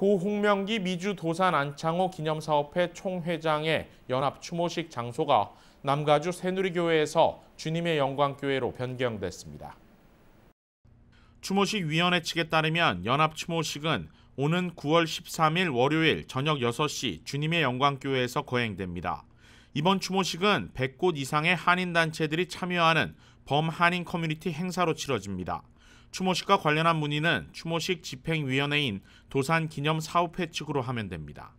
고 홍명기 미주 도산 안창호 기념사업회 총회장의 연합 추모식 장소가 남가주 새누리교회에서 주님의 영광교회로 변경됐습니다. 추모식 위원회 측에 따르면 연합 추모식은 오는 9월 13일 월요일 저녁 6시 주님의 영광교회에서 거행됩니다. 이번 추모식은 100곳 이상의 한인 단체들이 참여하는 범한인 커뮤니티 행사로 치러집니다. 추모식과 관련한 문의는 추모식 집행위원회인 도산기념사업회 측으로 하면 됩니다.